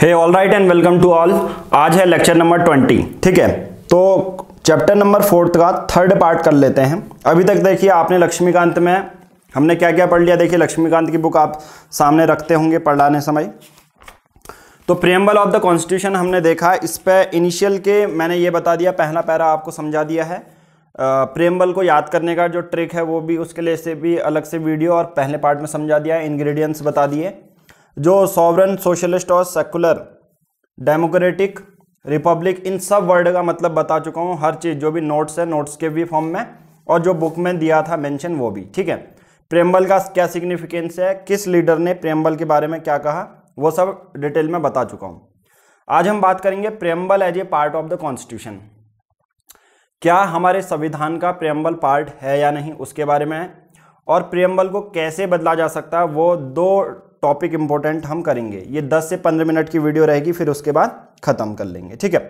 Hey all right and welcome to all आज है lecture number twenty ठीक है तो चैप्टर नंबर फोर्थ का थर्ड पार्ट कर लेते हैं अभी तक देखिए आपने लक्ष्मीकांत में हमने क्या क्या पढ़ लिया देखिए लक्ष्मीकांत की बुक आप सामने रखते होंगे पढ़ाने समय तो प्रियम्बल ऑफ द कॉन्स्टिट्यूशन हमने देखा इस पर इनिशियल के मैंने ये बता दिया पहला पैरा आपको समझा दिया है प्रेम्बल को याद करने का जो ट्रिक है वो भी उसके लिए से भी अलग से वीडियो और पहले पार्ट में समझा दिया इंग्रेडिएंट्स बता दिए जो सॉवरन सोशलिस्ट और सेकुलर डेमोक्रेटिक रिपब्लिक इन सब वर्ड का मतलब बता चुका हूँ हर चीज़ जो भी नोट्स है नोट्स के भी फॉर्म में और जो बुक में दिया था मेंशन वो भी ठीक है प्रेम्बल का क्या सिग्निफिकेंस है किस लीडर ने प्रेम्बल के बारे में क्या कहा वो सब डिटेल में बता चुका हूँ आज हम बात करेंगे preamble as a part of the constitution क्या हमारे संविधान का प्रेम्बल पार्ट है या नहीं उसके बारे में और प्रेम्बल को कैसे बदला जा सकता है वो दो टॉपिक इंपॉर्टेंट हम करेंगे ये 10 से 15 मिनट की वीडियो रहेगी फिर उसके बाद ख़त्म कर लेंगे ठीक है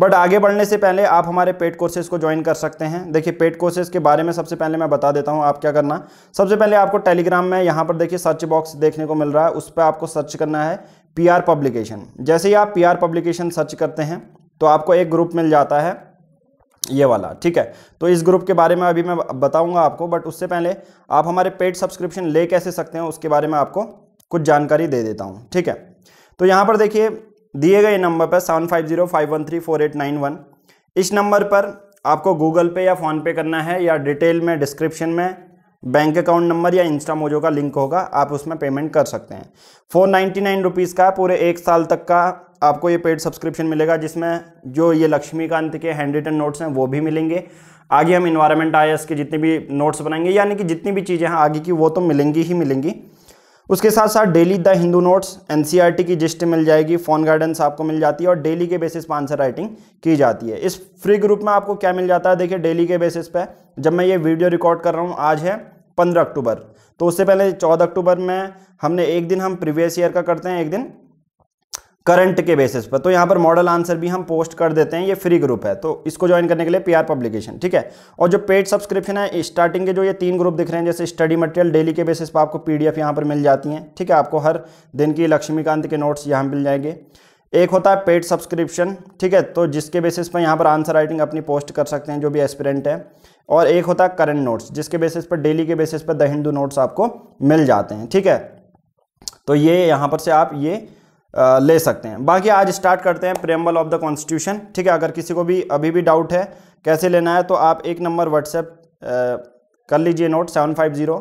बट आगे बढ़ने से पहले आप हमारे पेड कोर्सेज को ज्वाइन कर सकते हैं देखिए पेड कोर्सेज के बारे में सबसे पहले मैं बता देता हूं आप क्या करना सबसे पहले आपको टेलीग्राम में यहां पर देखिए सर्च बॉक्स देखने को मिल रहा है उस पर आपको सर्च करना है पी पब्लिकेशन जैसे ही आप पी पब्लिकेशन सर्च करते हैं तो आपको एक ग्रुप मिल जाता है ये वाला ठीक है तो इस ग्रुप के बारे में अभी मैं बताऊंगा आपको बट उससे पहले आप हमारे पेड सब्सक्रिप्शन ले कैसे सकते हैं उसके बारे में आपको कुछ जानकारी दे देता हूँ ठीक है तो यहाँ पर देखिए दिए गए नंबर पर seven five zero five one three four eight nine one इस नंबर पर आपको गूगल पे या फ़ोनपे करना है या डिटेल में डिस्क्रिप्शन में बैंक अकाउंट नंबर या इंस्टा मोजो का लिंक होगा आप उसमें पेमेंट कर सकते हैं फोर नाइन्टी नाइन रुपीज़ का पूरे एक साल तक का आपको ये पेड सब्सक्रिप्शन मिलेगा जिसमें जो ये लक्ष्मीकांत के हैंड रिटन नोट्स हैं वो भी मिलेंगे आगे हम इन्वायरमेंट आई के जितने भी नोट्स बनाएंगे यानी कि जितनी भी चीज़ें हैं आगे की वो तो मिलेंगी ही मिलेंगी उसके साथ साथ daily the Hindu notes N e की जिस्ट मिल जाएगी फोन गाइडेंस आपको मिल जाती है और डेली के बेसिस पर आंसर राइटिंग की जाती है इस फ्री ग्रुप में आपको क्या मिल जाता है देखिए डेली के बेसिस पे जब मैं ये वीडियो रिकॉर्ड कर रहा हूँ आज है पंद्रह अक्टूबर तो उससे पहले चौदह अक्टूबर में हमने एक दिन हम प्रीवियस ईयर का करते हैं एक दिन करंट के बेसिस पर तो यहाँ पर मॉडल आंसर भी हम पोस्ट कर देते हैं ये फ्री ग्रुप है तो इसको ज्वाइन करने के लिए पीआर पब्लिकेशन ठीक है और जो पेड सब्सक्रिप्शन है स्टार्टिंग के जो ये तीन ग्रुप दिख रहे हैं जैसे स्टडी मटेरियल डेली के बेसिस पर आपको पीडीएफ यहाँ पर मिल जाती हैं ठीक है आपको हर दिन की लक्ष्मीकांत के नोट्स यहाँ मिल जाएंगे एक होता है पेड सब्सक्रिप्शन ठीक है तो जिसके बेसिस पर यहाँ पर आंसर राइटिंग अपनी पोस्ट कर सकते हैं जो भी एस्पिरेंट है और एक होता है करंट नोट्स जिसके बेसिस पर डेली के बेसिस पर द हिंदू नोट्स आपको मिल जाते हैं ठीक है तो ये यहाँ पर से आप ये ले सकते हैं बाकी आज स्टार्ट करते हैं प्रेम्बल ऑफ द कॉन्स्टिट्यूशन ठीक है अगर किसी को भी अभी भी डाउट है कैसे लेना है तो आप एक नंबर व्हाट्सएप कर लीजिए note seven five zero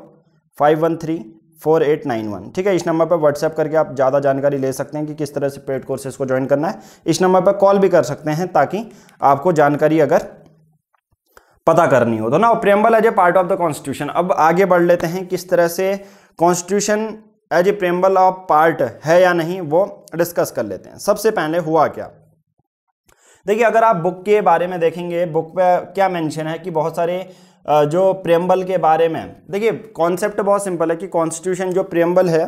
five one three four eight nine one ठीक है इस नंबर पर व्हाट्सएप करके आप ज़्यादा जानकारी ले सकते हैं कि किस तरह से पेड कोर्सेज को ज्वाइन करना है इस नंबर पर कॉल भी कर सकते हैं ताकि आपको जानकारी अगर पता करनी हो तो ना preamble as a part of the constitution अब आगे बढ़ लेते हैं किस तरह से constitution as a preamble of part है या नहीं वो डिस्कस कर लेते हैं सबसे पहले हुआ क्या देखिए अगर आप बुक के बारे में देखेंगे बुक पे क्या मेंशन है कि बहुत सारे जो प्रेम्बल के बारे में देखिए कॉन्सेप्ट बहुत सिंपल है कि कॉन्स्टिट्यूशन जो प्रेम्बल है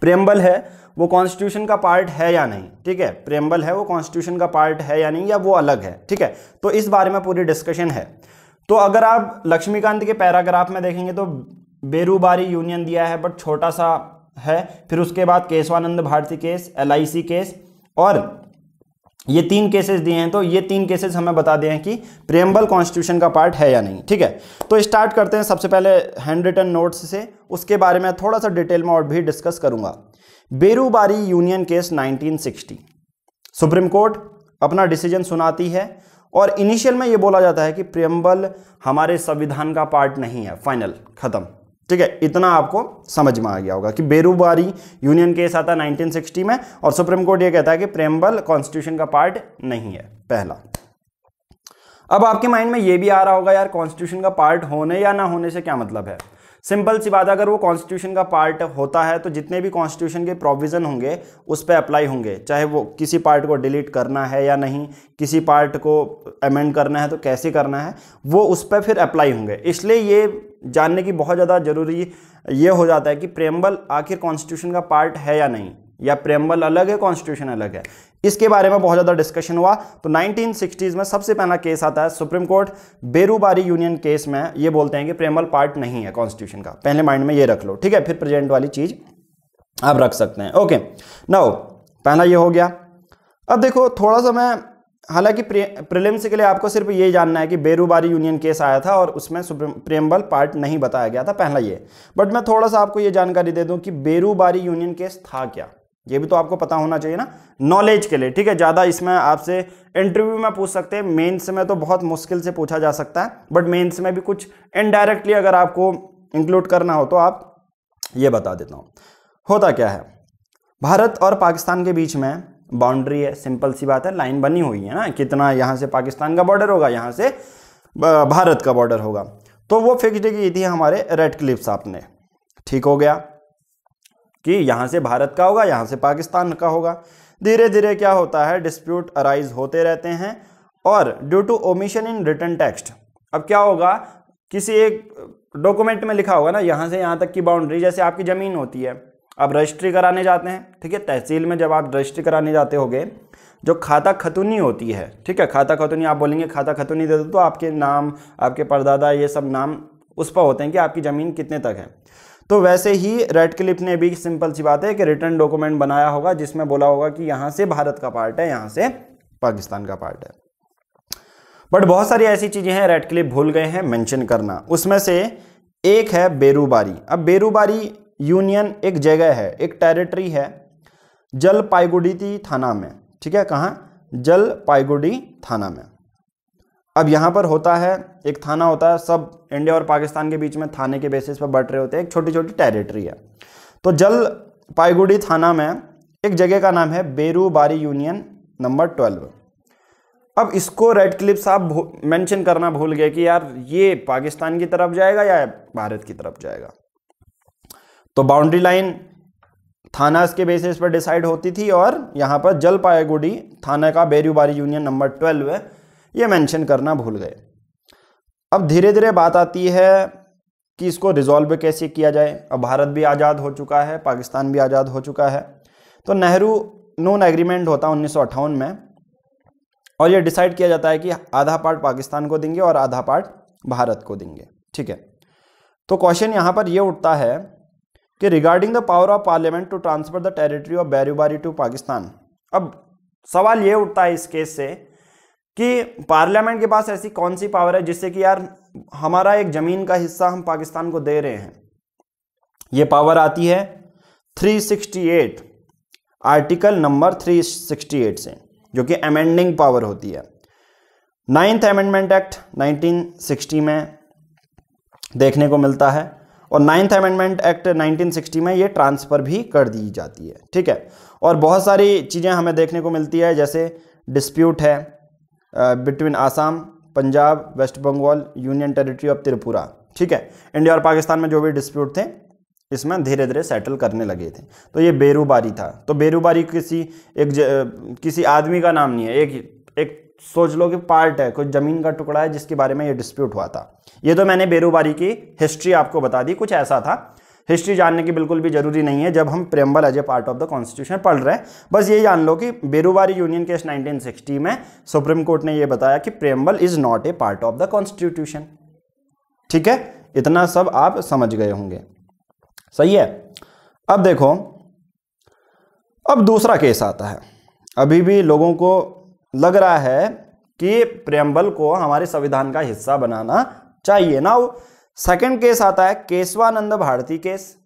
प्रेम्बल है वो कॉन्स्टिट्यूशन का पार्ट है या नहीं ठीक है प्रेम्बल है वो कॉन्स्टिट्यूशन का पार्ट है या नहीं या वो अलग है ठीक है तो इस बारे में पूरी डिस्कशन है तो अगर आप लक्ष्मीकांत के पैराग्राफ में देखेंगे तो बेरूबारी यूनियन दिया है बट छोटा सा है फिर उसके बाद Keshavananda Bharati case L case और ये तीन केसेस दिए हैं तो ये तीन केसेस हमें बता दें कि प्रेम्बल कॉन्स्टिट्यूशन का पार्ट है या नहीं ठीक है तो स्टार्ट करते हैं सबसे पहले हैंड रिटन नोट्स से उसके बारे में थोड़ा सा डिटेल में और भी डिस्कस करूंगा Berubari union case 1960 supreme court अपना डिसीजन सुनाती है और इनिशियल में ये बोला जाता है कि प्रियम्बल हमारे संविधान का पार्ट नहीं है फाइनल ख़त्म ठीक है इतना आपको समझ में आ गया होगा कि बेरोबारी यूनियन केस आता 1960 में और सुप्रीम कोर्ट ये कहता है कि प्रेमबल कॉन्स्टिट्यूशन का पार्ट नहीं है पहला अब आपके माइंड में ये भी आ रहा होगा यार कॉन्स्टिट्यूशन का पार्ट होने या ना होने से क्या मतलब है सिंपल सी बात अगर वो कॉन्स्टिट्यूशन का पार्ट होता है तो जितने भी कॉन्स्टिट्यूशन के प्रोविज़न होंगे उस पर अप्लाई होंगे चाहे वो किसी पार्ट को डिलीट करना है या नहीं किसी पार्ट को अमेंड करना है तो कैसे करना है वो उस पर फिर अप्लाई होंगे इसलिए ये जानने की बहुत ज़्यादा ज़रूरी ये हो जाता है कि प्रेम्बल आखिर कॉन्स्टिट्यूशन का पार्ट है या नहीं या प्रेम्बल अलग है कॉन्स्टिट्यूशन अलग है इसके बारे में बहुत ज़्यादा डिस्कशन हुआ तो 1960s में सबसे पहला केस आता है supreme court Berubari union case में ये बोलते हैं कि प्रेम्बल पार्ट नहीं है कॉन्स्टिट्यूशन का पहले माइंड में ये रख लो ठीक है फिर प्रेजेंट वाली चीज़ आप रख सकते हैं ओके नाउ पहला ये हो गया अब देखो थोड़ा सा मैं हालांकि प्रिलिम्स के लिए आपको सिर्फ ये जानना है कि बेरूबारी यूनियन केस आया था और उसमें सुप्रीम प्रेम्बल पार्ट नहीं बताया गया था पहला ये बट मैं थोड़ा सा आपको ये जानकारी दे दूं कि बेरूबारी यूनियन केस था क्या ये भी तो आपको पता होना चाहिए ना नॉलेज के लिए ठीक है ज़्यादा इसमें आपसे इंटरव्यू में पूछ सकते हैं मेंस में तो बहुत मुश्किल से पूछा जा सकता है बट मेंस में भी कुछ इनडायरेक्टली अगर आपको इंक्लूड करना हो तो आप ये बता देता हूँ होता क्या है भारत और पाकिस्तान के बीच में बाउंड्री है सिंपल सी बात है लाइन बनी हुई है ना कितना यहाँ से पाकिस्तान का बॉर्डर होगा यहाँ से भारत का बॉर्डर होगा तो वो फिक्स की थी हमारे रेड क्लिप्स आपने ठीक हो गया कि यहाँ से भारत का होगा यहाँ से पाकिस्तान का होगा धीरे धीरे क्या होता है डिस्प्यूट अराइज होते रहते हैं और due to omission in return text अब क्या होगा किसी एक डॉक्यूमेंट में लिखा होगा ना यहाँ से यहाँ तक की बाउंड्री जैसे आपकी ज़मीन होती है आप रजिस्ट्री कराने जाते हैं ठीक है तहसील में जब आप रजिस्ट्री कराने जाते होगे जो खाता खतूनी होती है ठीक है खाता खतूनी आप बोलेंगे खाता खतूनी दे दो तो आपके नाम आपके परदादा ये सब नाम उस पर होते हैं कि आपकी ज़मीन कितने तक है तो वैसे ही रेड क्लिप ने भी सिंपल सी बात है कि रिटर्न डॉक्यूमेंट बनाया होगा जिसमें बोला होगा कि यहां से भारत का पार्ट है यहां से पाकिस्तान का पार्ट है बट बहुत सारी ऐसी चीज़ें हैं रेड क्लिप भूल गए हैं मैंशन करना उसमें से एक है बेरूबारी अब बेरूबारी यूनियन एक जगह है एक टेरिटरी है पाइगुडी थाना में ठीक है कहाँ पाइगुडी थाना में अब यहाँ पर होता है एक थाना होता है सब इंडिया और पाकिस्तान के बीच में थाने के बेसिस पर बट रहे होते हैं एक छोटी छोटी टेरिटरी है तो जल पाईगुडी थाना में एक जगह का नाम है बेरू बारी यूनियन नंबर ट्वेल्व अब इसको रेड क्लिप्स आप मेंशन करना भूल गए कि यार ये पाकिस्तान की तरफ जाएगा या भारत की तरफ जाएगा तो बाउंड्री लाइन थाना के बेसिस पर डिसाइड होती थी और यहाँ पर जल पाएगुडी थाना का बेरू बारी यूनियन नंबर ट्वेल्व है ये मेंशन करना भूल गए अब धीरे धीरे बात आती है कि इसको रिजॉल्व कैसे किया जाए अब भारत भी आज़ाद हो चुका है पाकिस्तान भी आज़ाद हो चुका है तो नेहरू नोन एग्रीमेंट होता है उन्नीस में और ये डिसाइड किया जाता है कि आधा पार्ट पाकिस्तान को देंगे और आधा पार्ट भारत को देंगे ठीक है तो क्वेश्चन यहाँ पर यह उठता है कि regarding the power of parliament to transfer the territory of Berubari to Pakistan अब सवाल ये उठता है इस केस से कि पार्लियामेंट के पास ऐसी कौन सी पावर है जिससे कि यार हमारा एक ज़मीन का हिस्सा हम पाकिस्तान को दे रहे हैं यह पावर आती है 368 आर्टिकल नंबर 368 से जो कि अमेंडिंग पावर होती है नाइन्थ अमेंडमेंट एक्ट 1960 में देखने को मिलता है और नाइन्थ अमेंडमेंट एक्ट 1960 में ये ट्रांसफ़र भी कर दी जाती है ठीक है और बहुत सारी चीज़ें हमें देखने को मिलती है जैसे डिस्प्यूट है between Assam Punjab West Bengal union territory of Tripura ठीक है इंडिया और पाकिस्तान में जो भी डिस्प्यूट थे इसमें धीरे धीरे सेटल करने लगे थे तो ये बेरूबारी था तो बेरूबारी किसी एक किसी आदमी का नाम नहीं है एक एक सोच लो कि पार्ट है कुछ ज़मीन का टुकड़ा है जिसके बारे में ये डिस्प्यूट हुआ था ये तो मैंने बेरूबारी की हिस्ट्री आपको बता दी कुछ ऐसा था हिस्ट्री जानने की बिल्कुल भी जरूरी नहीं है जब हम preamble as a part of the constitution पढ़ रहे हैं बस ये जान लो कि बेरोबारी यूनियन केस 1960 में सुप्रीम कोर्ट ने ये बताया कि preamble is not a part of the constitution ठीक है इतना सब आप समझ गए होंगे सही है अब देखो अब दूसरा केस आता है अभी भी लोगों को लग रहा है कि प्रेम्बल को हमारे संविधान का हिस्सा बनाना चाहिए ना सेकंड केस आता है केशवानंद भारती केस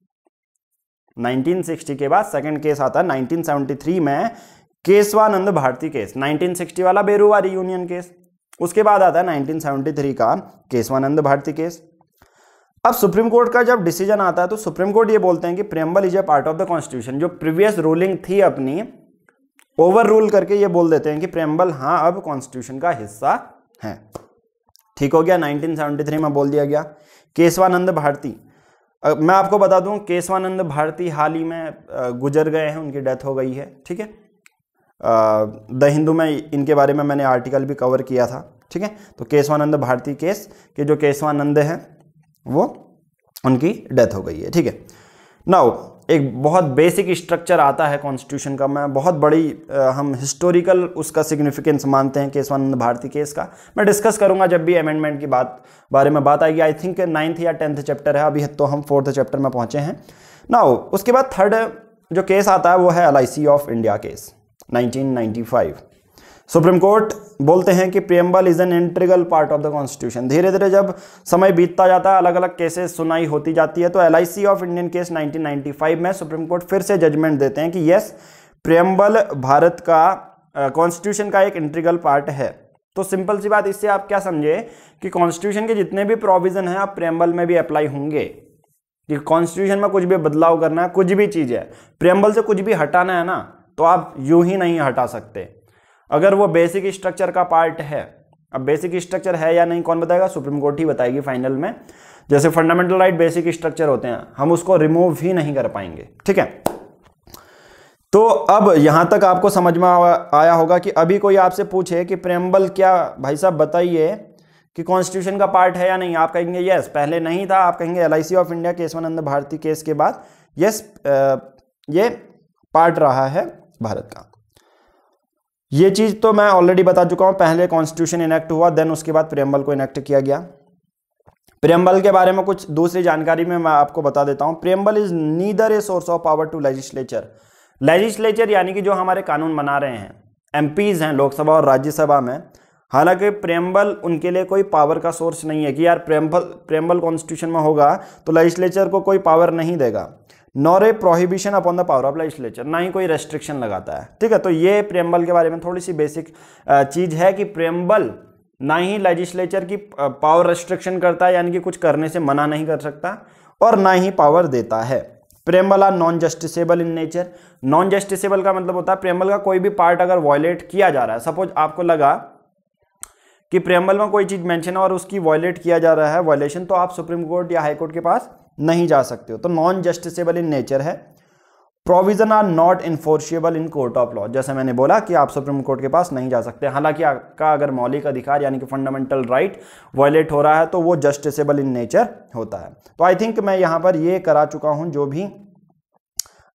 1960 के बाद सेकंड केस आता है 1973 में केशवानंद भारती केस 1960 वाला बेरुआ रियूनियन केस उसके बाद आता है 1973 का केशवानंद भारती केस अब सुप्रीम कोर्ट का जब डिसीजन आता है तो सुप्रीम कोर्ट ये बोलते हैं कि preamble is a part of the constitution जो प्रीवियस रूलिंग थी अपनी ओवर रूल करके ये बोल देते हैं कि प्रियम्बल हाँ अब कॉन्स्टिट्यूशन का हिस्सा है ठीक हो गया 1973 में बोल दिया गया केशवानंद भारती मैं आपको बता दूं केशवानंद भारती हाल ही में गुजर गए हैं उनकी डेथ हो गई है ठीक है द हिंदू में इनके बारे में मैंने आर्टिकल भी कवर किया था ठीक है तो केशवानंद भारती केस के जो केशवानंद हैं वो उनकी डेथ हो गई है ठीक है नाउ एक बहुत बेसिक स्ट्रक्चर आता है कॉन्स्टिट्यूशन का मैं बहुत बड़ी आ, हम हिस्टोरिकल उसका सिग्निफिकेंस मानते हैं केशवानंद भारती केस का मैं डिस्कस करूंगा जब भी अमेंडमेंट की बात बारे में बात आएगी आई थिंक नाइन्थ या टेंथ चैप्टर है अभी तो हम फोर्थ चैप्टर में पहुंचे हैं ना उसके बाद थर्ड जो केस आता है वो है L of India case nineteen supreme court बोलते हैं कि preamble is an integral part of the constitution धीरे धीरे जब समय बीतता जाता है अलग अलग केसेस सुनाई होती जाती है तो एल ऑफ इंडियन केस 1995 में सुप्रीम कोर्ट फिर से जजमेंट देते हैं कि यस प्रियम्बल भारत का कॉन्स्टिट्यूशन uh, का एक इंट्रीगल पार्ट है तो सिंपल सी बात इससे आप क्या समझे कि कॉन्स्टिट्यूशन के जितने भी प्रोविजन हैं आप प्रियम्बल में भी अप्लाई होंगे कि कॉन्स्टिट्यूशन में कुछ भी बदलाव करना है कुछ भी चीज़ है प्रियम्बल से कुछ भी हटाना है ना तो आप यूं ही नहीं हटा सकते अगर वो बेसिक स्ट्रक्चर का पार्ट है अब बेसिक स्ट्रक्चर है या नहीं कौन बताएगा सुप्रीम कोर्ट ही बताएगी फाइनल में जैसे फंडामेंटल राइट बेसिक स्ट्रक्चर होते हैं हम उसको रिमूव ही नहीं कर पाएंगे ठीक है तो अब यहां तक आपको समझ में आया होगा कि अभी कोई आपसे पूछे कि प्रेम्बल क्या भाई साहब बताइए कि कॉन्स्टिट्यूशन का पार्ट है या नहीं आप कहेंगे यस पहले नहीं था आप कहेंगे L of India Keshavananda Bharati case के बाद यस ये पार्ट रहा है भारत का ये चीज़ तो मैं ऑलरेडी बता चुका हूं पहले कॉन्स्टिट्यूशन इनेक्ट हुआ देन उसके बाद प्रियम्बल को इनेक्ट किया गया प्रियम्बल के बारे में कुछ दूसरी जानकारी में मैं आपको बता देता हूँ preamble is neither a source of power to legislature legislature यानी कि जो हमारे कानून बना रहे हैं एम हैं लोकसभा और राज्यसभा में हालांकि प्रेमबल उनके लिए कोई पावर का सोर्स नहीं है कि यार प्रेमबल प्रेमबल कॉन्स्टिट्यूशन में होगा तो लेजिस्लेचर को कोई पावर नहीं देगा nor a prohibition upon the power of legislature ना ही कोई रेस्ट्रिक्शन लगाता है ठीक है तो ये प्रेम्बल के बारे में थोड़ी सी बेसिक चीज़ है कि प्रेम्बल ना ही लेजिस्लेचर की पावर रेस्ट्रिक्शन करता है यानी कि कुछ करने से मना नहीं कर सकता और ना ही पावर देता है preamble are non justiciable in nature non justiciable का मतलब होता है प्रेम्बल का कोई भी पार्ट अगर वॉयलेट किया जा रहा है सपोज आपको लगा कि प्रेम्बल में कोई चीज़ मेंशन है और उसकी वॉयलेट किया जा रहा है वॉयलेशन तो आप सुप्रीम कोर्ट या हाई कोर्ट के पास नहीं जा सकते हो तो नॉन जस्टिसेबल इन नेचर है provision are not enforceable in court of law जैसे मैंने बोला कि आप सुप्रीम कोर्ट के पास नहीं जा सकते हालांकि आपका अगर मौलिक अधिकार यानी कि फंडामेंटल राइट वायलेट हो रहा है तो वो जस्टिसेबल इन नेचर होता है तो आई थिंक मैं यहाँ पर ये करा चुका हूँ जो भी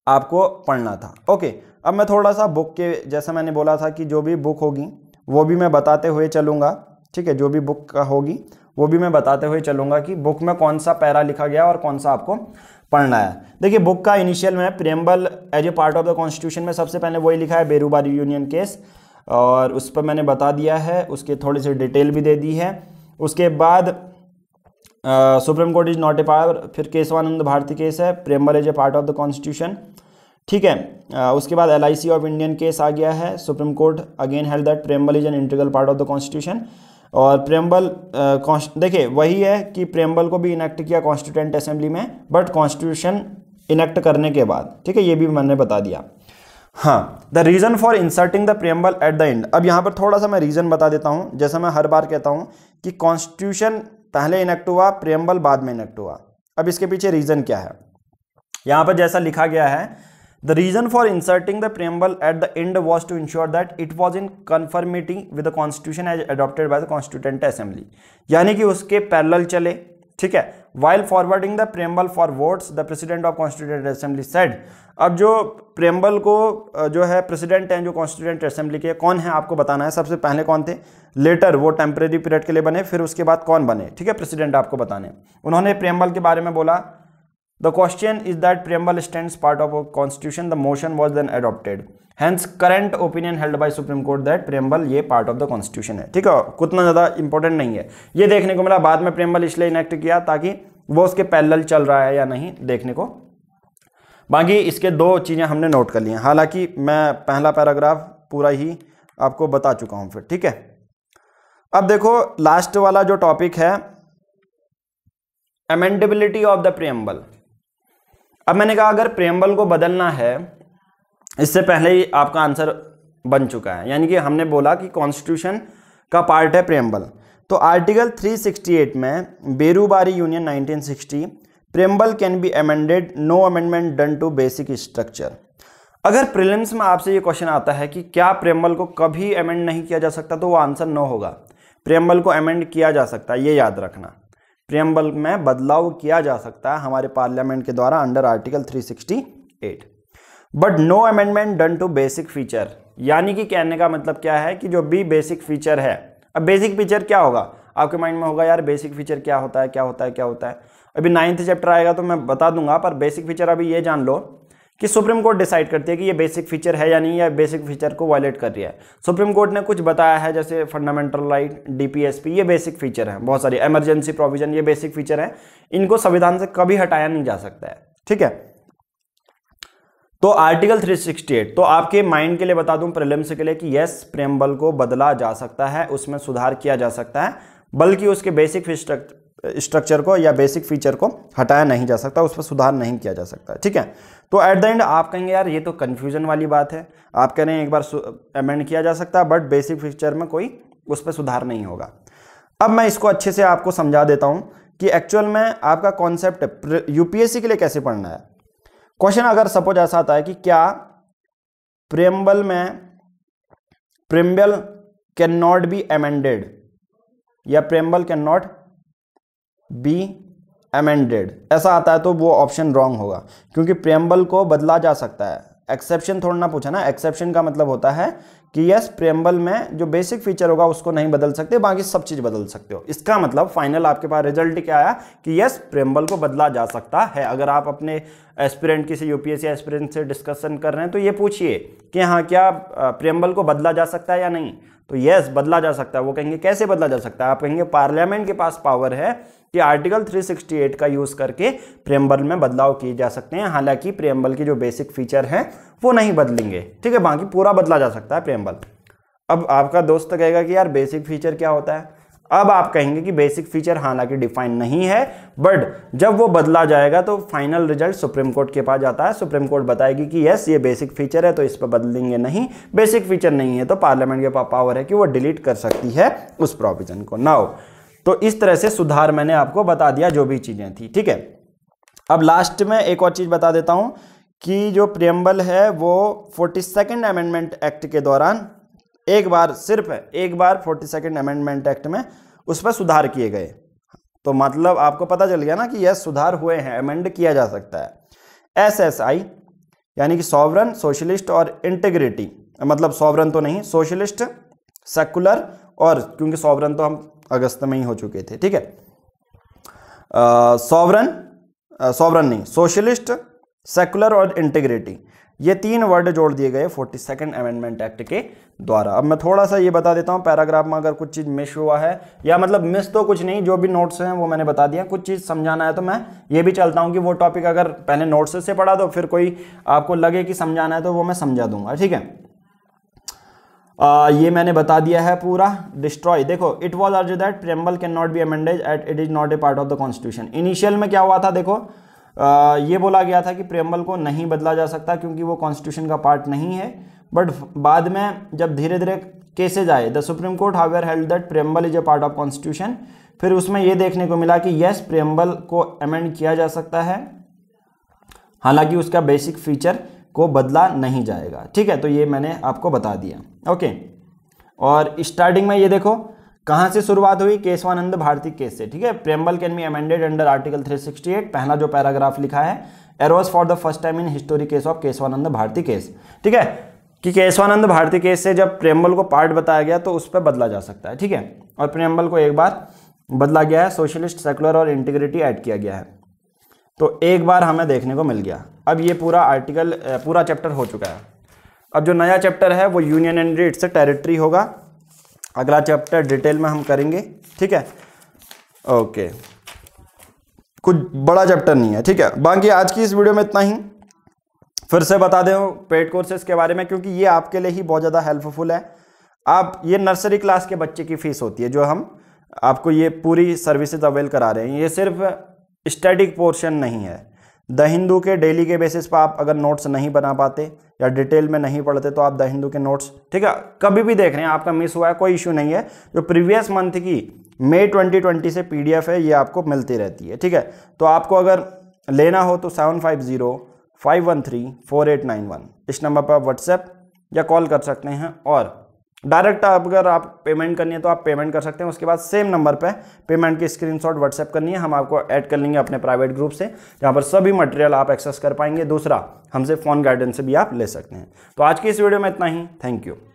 आपको पढ़ना था ओके अब मैं थोड़ा सा बुक के जैसे मैंने बोला था कि जो भी बुक होगी वो भी मैं बताते हुए चलूँगा ठीक है जो भी बुक होगी वो भी मैं बताते हुए चलूंगा कि बुक में कौन सा पैरा लिखा गया और कौन सा आपको पढ़ना है देखिए बुक का इनिशियल में preamble as a part of the constitution में सबसे पहले वही लिखा है बेरूबारी यूनियन केस और उस पर मैंने बता दिया है उसके थोड़ी सी डिटेल भी दे दी है उसके बाद supreme court is not a power फिर केशवानंद भारती केस है preamble as a part of the constitution ठीक है आ, उसके बाद एल ऑफ इंडियन केस आ गया है supreme court again held that preamble is an integral part of the constitution और प्रेम्बल uh, देखिए वही है कि प्रेम्बल को भी इनेक्ट किया कॉन्स्टिट्यूंट असेंबली में बट कॉन्स्टिट्यूशन इनेक्ट करने के बाद ठीक है ये भी मैंने बता दिया हाँ the reason for inserting the preamble at the end अब यहाँ पर थोड़ा सा मैं रीज़न बता देता हूँ जैसा मैं हर बार कहता हूँ कि कॉन्स्टिट्यूशन पहले इनेक्ट हुआ प्रेम्बल बाद में इनेक्ट हुआ अब इसके पीछे रीज़न क्या है यहाँ पर जैसा लिखा गया है The reason for inserting the preamble at the end was to ensure that it was in conformity with the constitution as adopted by the constituent assembly यानी कि उसके पैरल चले ठीक है while forwarding the preamble for votes the president of constituent assembly said अब जो preamble को जो है प्रेसिडेंट हैं जो कॉन्स्टिट्यूंट असेंबली के कौन है आपको बताना है सबसे पहले कौन थे लेटर वो टेम्परेरी पीरियड के लिए बने फिर उसके बाद कौन बने ठीक है प्रेसिडेंट आपको बताने उन्होंने प्रेम्बल के बारे में बोला The question is that preamble stands part of a constitution. The motion was then adopted. Hence current opinion held by Supreme Court that preamble ये part of the constitution है ठीक है कितना ज़्यादा important नहीं है ये देखने को मिला बाद में preamble इसलिए इनेक्ट किया ताकि वो उसके पैरेलल चल रहा है या नहीं देखने को बाकी इसके दो चीज़ें हमने नोट कर ली हैं हालांकि मैं पहला पैराग्राफ पूरा ही आपको बता चुका हूँ फिर ठीक है अब देखो लास्ट वाला जो टॉपिक है अमेंडेबिलिटी ऑफ द प्रियम्बल अब मैंने कहा अगर प्रेम्बल को बदलना है इससे पहले ही आपका आंसर बन चुका है यानी कि हमने बोला कि कॉन्स्टिट्यूशन का पार्ट है प्रेम्बल तो आर्टिकल 368 में Berubari union 1960 preamble can be amended no amendment done to basic structure अगर प्रिलिम्स में आपसे ये क्वेश्चन आता है कि क्या प्रेम्बल को कभी अमेंड नहीं किया जा सकता तो वो आंसर नो होगा प्रेम्बल को अमेंड किया जा सकता है ये याद रखना प्रियम्बल में बदलाव किया जा सकता है हमारे पार्लियामेंट के द्वारा under article 368 but no amendment done to basic feature यानी कि कहने का मतलब क्या है कि जो भी बेसिक फीचर है अब बेसिक फीचर क्या होगा आपके माइंड में होगा यार बेसिक फीचर क्या होता है क्या होता है क्या होता है अभी नाइन्थ चैप्टर आएगा तो मैं बता दूंगा पर बेसिक फीचर अभी ये जान लो कि सुप्रीम कोर्ट डिसाइड करती है कि ये बेसिक फीचर है या नहीं या बेसिक फीचर को वायलेट कर रही है सुप्रीम कोर्ट ने कुछ बताया है जैसे फंडामेंटल राइट डीपीएसपी ये बेसिक फीचर हैं बहुत सारी इमरजेंसी प्रोविजन ये बेसिक फीचर हैं इनको संविधान से कभी हटाया नहीं जा सकता है ठीक है तो आर्टिकल 368 तो आपके माइंड के लिए बता दूं प्रिलिम्स के लिए कि यस प्रेम को बदला जा सकता है उसमें सुधार किया जा सकता है बल्कि उसके बेसिक स्ट्रक्चर को या बेसिक फीचर को हटाया नहीं जा सकता उस पर सुधार नहीं किया जा सकता ठीक है तो एट द एंड आप कहेंगे यार ये तो कन्फ्यूजन वाली बात है आप कह रहे हैं एक बार अमेंड किया जा सकता है बट बेसिक फीचर में कोई उस पर सुधार नहीं होगा अब मैं इसको अच्छे से आपको समझा देता हूँ कि एक्चुअल में आपका कॉन्सेप्ट यूपीएससी के लिए कैसे पढ़ना है क्वेश्चन अगर सपोज ऐसा आता है कि क्या प्रेम्बल में preamble can not be amended या preamble can not be amended ऐसा आता है तो वो ऑप्शन रॉन्ग होगा क्योंकि प्रेम्बल को बदला जा सकता है एक्सेप्शन थोड़ा ना पूछा ना एक्सेप्शन का मतलब होता है कि यस प्रेम्बल में जो बेसिक फीचर होगा उसको नहीं बदल सकते बाकी सब चीज़ बदल सकते हो इसका मतलब फाइनल आपके पास रिजल्ट क्या आया कि यस प्रेम्बल को बदला जा सकता है अगर आप अपने एस्पिरेंट किसी यूपीएससी एस्पिरेंट से डिस्कशन कर रहे हैं तो ये पूछिए कि हाँ क्या प्रेम्बल को बदला जा सकता है या नहीं तो यस बदला जा सकता है वो कहेंगे कैसे बदला जा सकता है आप कहेंगे पार्लियामेंट के पास पावर है कि आर्टिकल 368 का यूज़ करके प्रेम्बल में बदलाव किए जा सकते हैं हालांकि प्रेम्बल के जो बेसिक फीचर हैं वो नहीं बदलेंगे ठीक है बाकी पूरा बदला जा सकता है प्रेम्बल अब आपका दोस्त कहेगा कि यार बेसिक फीचर क्या होता है अब आप कहेंगे कि बेसिक फीचर हालांकि डिफाइन नहीं है बट जब वो बदला जाएगा तो फाइनल रिजल्ट सुप्रीम कोर्ट के पास जाता है सुप्रीम कोर्ट बताएगी कि यस ये बेसिक फीचर है तो इस पर बदलेंगे नहीं बेसिक फीचर नहीं है तो पार्लियामेंट के पास पावर है कि वो डिलीट कर सकती है उस प्रोविज़न को नाउ तो इस तरह से सुधार मैंने आपको बता दिया जो भी चीज़ें थी ठीक है अब लास्ट में एक और चीज़ बता देता हूँ कि जो प्रियम्बल है वो फोर्टी सेकेंड अमेंडमेंट एक्ट के दौरान एक बार सिर्फ एक बार फोर्टी सेकेंड अमेंडमेंट एक्ट में उस पर सुधार किए गए तो मतलब आपको पता चल गया ना कि यह सुधार हुए हैं अमेंड किया जा सकता है एस एस आई यानी कि सॉवरन सोशलिस्ट और इंटीग्रिटी मतलब सॉवरन तो नहीं सोशलिस्ट सेकुलर और क्योंकि सॉवरन तो हम अगस्त में ही हो चुके थे ठीक है सॉवरन सॉवरन नहीं सोशलिस्ट सेकुलर और इंटीग्रिटी ये तीन वर्ड जोड़ दिए गए फोर्टी सेकेंड अमेंडमेंट एक्ट के द्वारा अब मैं थोड़ा सा ये बता देता हूँ पैराग्राफ में अगर कुछ चीज़ मिस हुआ है या मतलब मिस तो कुछ नहीं जो भी नोट्स हैं वो मैंने बता दिया कुछ चीज़ समझाना है तो मैं ये भी चलता हूँ कि वो टॉपिक अगर पहले नोट्स से पढ़ा दो फिर कोई आपको लगे कि समझाना है तो वो मैं समझा दूंगा ठीक है आ, ये मैंने बता दिया है पूरा डिस्ट्रॉय देखो इट वॉज आर्ज that preamble can not be amended at it is not a part of the constitution initial में क्या हुआ था देखो आ, ये बोला गया था कि प्रियम्बल को नहीं बदला जा सकता क्योंकि वो कॉन्स्टिट्यूशन का पार्ट नहीं है बट बाद में जब धीरे धीरे केसेज आए the supreme court however held that preamble is a part of constitution फिर उसमें यह देखने को मिला कि यस प्रेम्बल को अमेंड किया जा सकता है हालांकि उसका बेसिक फीचर को बदला नहीं जाएगा ठीक है तो ये मैंने आपको बता दिया ओके और स्टार्टिंग में ये देखो कहाँ से शुरुआत हुई केशवानंद भारती केस से ठीक है preamble can be amended under article 368 पहला जो पैराग्राफ लिखा है arose for the first time in history case of Kesavananda Bharati case ठीक है कि केशवानंद भारती केस से जब प्रेम्बल को पार्ट बताया गया तो उस पर बदला जा सकता है ठीक है और प्रेम्बल को एक बार बदला गया है सोशलिस्ट सेकुलर और इंटीग्रिटी ऐड किया गया है तो एक बार हमें देखने को मिल गया अब ये पूरा आर्टिकल पूरा चैप्टर हो चुका है अब जो नया चैप्टर है वो यूनियन एंड इट्स टेरिटरी होगा अगला चैप्टर डिटेल में हम करेंगे ठीक है ओके कुछ बड़ा चैप्टर नहीं है ठीक है बाकी आज की इस वीडियो में इतना ही फिर से बता दें पेड कोर्सेज के बारे में क्योंकि ये आपके लिए ही बहुत ज़्यादा हेल्पफुल है आप ये नर्सरी क्लास के बच्चे की फ़ीस होती है जो हम आपको ये पूरी सर्विसेज अवेल करा रहे हैं ये सिर्फ स्टैटिक पोर्शन नहीं है द हिंदू के डेली के बेसिस पर आप अगर नोट्स नहीं बना पाते या डिटेल में नहीं पढ़ते तो आप द हिंदू के नोट्स ठीक है कभी भी देख रहे हैं आपका मिस हुआ है कोई इश्यू नहीं है जो प्रीवियस मंथ की मई 2020 से पीडीएफ है ये आपको मिलती रहती है ठीक है तो आपको अगर लेना हो तो seven five zero five one three four eight nine one इस नंबर पर आप व्हाट्सएप या कॉल कर सकते हैं और डायरेक्ट आप अगर आप पेमेंट करनी है तो आप पेमेंट कर सकते हैं उसके बाद सेम नंबर पे पेमेंट की स्क्रीनशॉट व्हाट्सएप करनी है हम आपको ऐड कर लेंगे अपने प्राइवेट ग्रुप से जहाँ पर सभी मटेरियल आप एक्सेस कर पाएंगे दूसरा हमसे फ़ोन गाइडेंस से भी आप ले सकते हैं तो आज की इस वीडियो में इतना ही थैंक यू